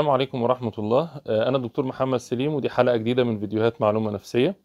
السلام عليكم ورحمة الله آه، أنا الدكتور محمد سليم ودي حلقة جديدة من فيديوهات معلومة نفسية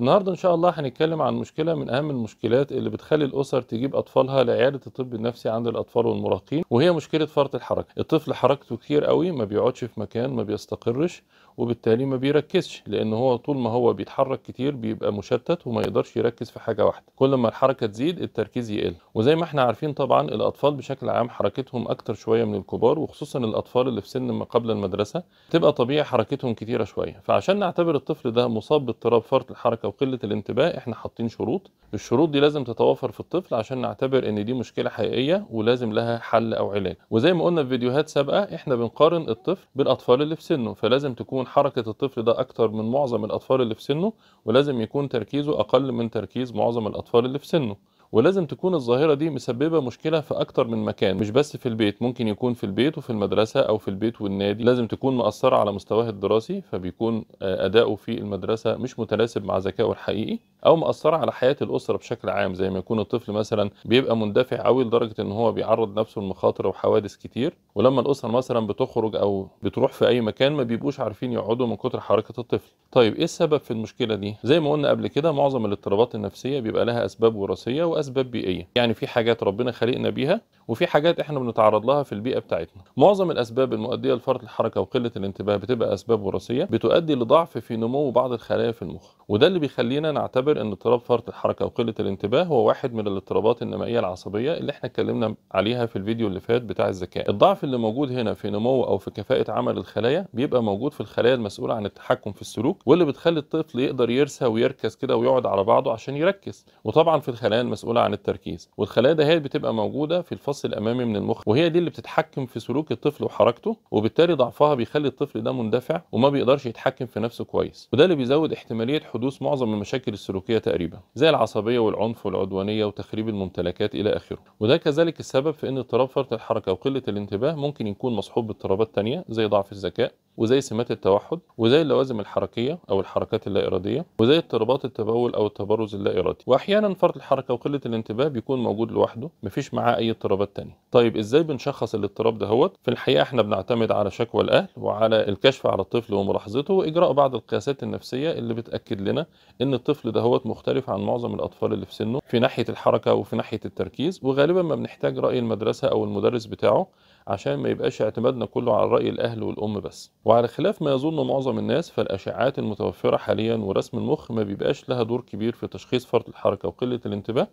النهاردة إن شاء الله هنتكلم عن مشكلة من أهم المشكلات اللي بتخلي الأسر تجيب أطفالها لعيادة الطب النفسي عند الأطفال والمراهقين وهي مشكلة فرط الحركة الطفل حركته كتير قوي ما بيقعدش في مكان ما بيستقرش وبالتالي ما بيركزش لأن هو طول ما هو بيتحرك كتير بيبقى مشتت وما يقدرش يركز في حاجة واحدة كل ما الحركة تزيد التركيز يقل وزي ما احنا عارفين طبعا الأطفال بشكل عام حركتهم أكتر شوية من الكبار وخصوصا الأطفال اللي في سن ما قبل المدرسة تبقى طبيعي حركتهم كتيرة شوية فعشان نعتبر الطفل ده مصاب باضطراب فرط الحركة او قله الانتباه احنا حاطين شروط الشروط دي لازم تتوافر في الطفل عشان نعتبر ان دي مشكله حقيقيه ولازم لها حل او علاج وزي ما قلنا في فيديوهات سابقه احنا بنقارن الطفل بالاطفال اللي في سنه فلازم تكون حركه الطفل ده اكتر من معظم الاطفال اللي في سنه ولازم يكون تركيزه اقل من تركيز معظم الاطفال اللي في سنه ولازم تكون الظاهرة دي مسببة مشكلة في أكتر من مكان مش بس في البيت ممكن يكون في البيت وفي المدرسة أو في البيت والنادي لازم تكون مأثرة على مستواه الدراسي فبيكون آه، أداؤه في المدرسة مش متناسب مع ذكائه الحقيقي او مأثره على حياه الاسره بشكل عام زي ما يكون الطفل مثلا بيبقى مندفع قوي لدرجه ان هو بيعرض نفسه لمخاطر وحوادث كتير ولما الاسره مثلا بتخرج او بتروح في اي مكان ما بيبقوش عارفين يقعدوا من كتر حركه الطفل طيب ايه السبب في المشكله دي زي ما قلنا قبل كده معظم الاضطرابات النفسيه بيبقى لها اسباب وراثيه واسباب بيئيه يعني في حاجات ربنا خلقنا بيها وفي حاجات احنا بنتعرض لها في البيئه بتاعتنا معظم الاسباب المؤديه لفرط الحركه وقله الانتباه بتبقى اسباب وراثيه بتؤدي لضعف في نمو بعض الخلايا في المخ وده اللي بيخلينا نعتبر ان اضطراب فرط الحركه وقله الانتباه هو واحد من الاضطرابات النمائيه العصبيه اللي احنا اتكلمنا عليها في الفيديو اللي فات بتاع الذكاء الضعف اللي موجود هنا في نمو او في كفاءه عمل الخلايا بيبقى موجود في الخلايا المسؤوله عن التحكم في السلوك واللي بتخلي الطفل يقدر يرسى ويركز كده ويقعد على بعضه عشان يركز وطبعا في الخلايا المسؤوله عن التركيز والخلايا ده هي بتبقى موجوده في الفص الامامي من المخ وهي دي اللي بتتحكم في سلوك الطفل وحركته وبالتالي ضعفها بيخلي الطفل ده مندفع وما بيقدرش يتحكم في نفسه كويس وده اللي بيزود احتماليه حدوث معظم المشاكل السلوكية تقريبا زي العصبية والعنف والعدوانية وتخريب الممتلكات إلى آخره وده كذلك السبب في أن اضطراب فرط الحركة وقلة الانتباه ممكن يكون مصحوب باضطرابات تانية زي ضعف الذكاء وزي سمات التوحد وزي اللوازم الحركيه او الحركات اللا اراديه وزي اضطرابات التبول او التبرز اللا ارادي واحيانا فرط الحركه وقله الانتباه بيكون موجود لوحده مفيش معاه اي اضطرابات تانية طيب ازاي بنشخص الاضطراب دهوت في الحقيقه احنا بنعتمد على شكوى الاهل وعلى الكشف على الطفل وملاحظته واجراء بعض القياسات النفسيه اللي بتاكد لنا ان الطفل دهوت مختلف عن معظم الاطفال اللي في سنه في ناحيه الحركه وفي ناحيه التركيز وغالبا ما بنحتاج راي المدرسه او المدرس بتاعه عشان ما يبقاش اعتمادنا كله على رأي الأهل والأم بس وعلى خلاف ما يظن معظم الناس فالأشعاعات المتوفرة حاليا ورسم المخ ما بيبقاش لها دور كبير في تشخيص فرط الحركة وقلة الانتباه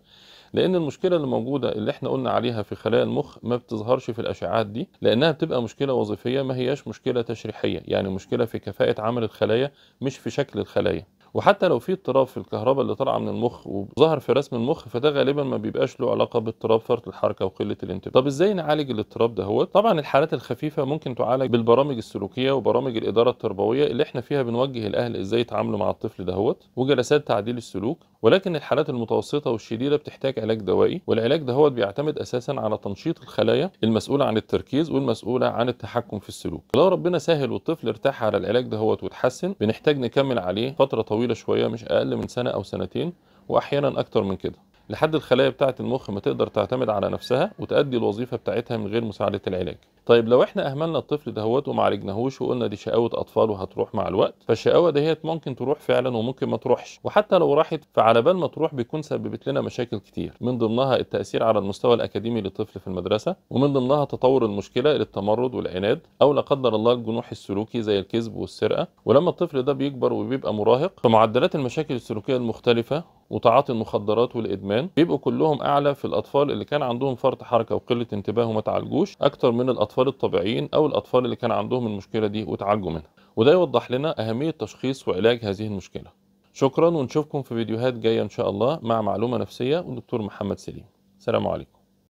لأن المشكلة اللي موجودة اللي احنا قلنا عليها في خلايا المخ ما بتظهرش في الأشعاعات دي لأنها بتبقى مشكلة وظيفية ما هياش مشكلة تشريحية يعني مشكلة في كفاءة عمل الخلايا مش في شكل الخلايا وحتى لو في اضطراب في الكهرباء اللي طالعه من المخ وظهر في رسم المخ فده غالبا ما بيبقاش له علاقه باضطراب فرط الحركه وقله الانتباه طب ازاي نعالج الاضطراب ده هو طبعا الحالات الخفيفه ممكن تعالج بالبرامج السلوكيه وبرامج الاداره التربويه اللي احنا فيها بنوجه الاهل ازاي يتعاملوا مع الطفل دهوت وجلسات تعديل السلوك ولكن الحالات المتوسطة والشديدة بتحتاج علاج دوائي والعلاج ده هو بيعتمد أساسا على تنشيط الخلايا المسؤولة عن التركيز والمسؤولة عن التحكم في السلوك لو ربنا سهل والطفل ارتاح على العلاج ده هو وتحسن بنحتاج نكمل عليه فترة طويلة شوية مش أقل من سنة أو سنتين وأحيانا أكتر من كده لحد الخلايا بتاعة المخ ما تقدر تعتمد على نفسها وتأدي الوظيفة بتاعتها من غير مساعدة العلاج طيب لو احنا اهملنا الطفل دهوت وما عالجناهوش وقلنا دي شقاوه اطفال وهتروح مع الوقت فالشقاوه دهيت ممكن تروح فعلا وممكن ما تروحش وحتى لو راحت فعلى بال ما تروح بيكون سببت لنا مشاكل كتير من ضمنها التاثير على المستوى الاكاديمي للطفل في المدرسه ومن ضمنها تطور المشكله للتمرد والعناد او لا قدر الله الجنوح السلوكي زي الكذب والسرقه ولما الطفل ده بيكبر وبيبقى مراهق فمعدلات المشاكل السلوكيه المختلفه وتعاطي المخدرات والادمان بيبقوا كلهم اعلى في الاطفال اللي كان عندهم فرط حركه وقله انتباه وما تعالجوش اكتر من الاطفال الطبيعيين او الاطفال اللي كان عندهم المشكله دي وتعالجوا منها وده يوضح لنا اهميه تشخيص وعلاج هذه المشكله شكرا ونشوفكم في فيديوهات جايه ان شاء الله مع معلومه نفسيه والدكتور محمد سليم سلام عليكم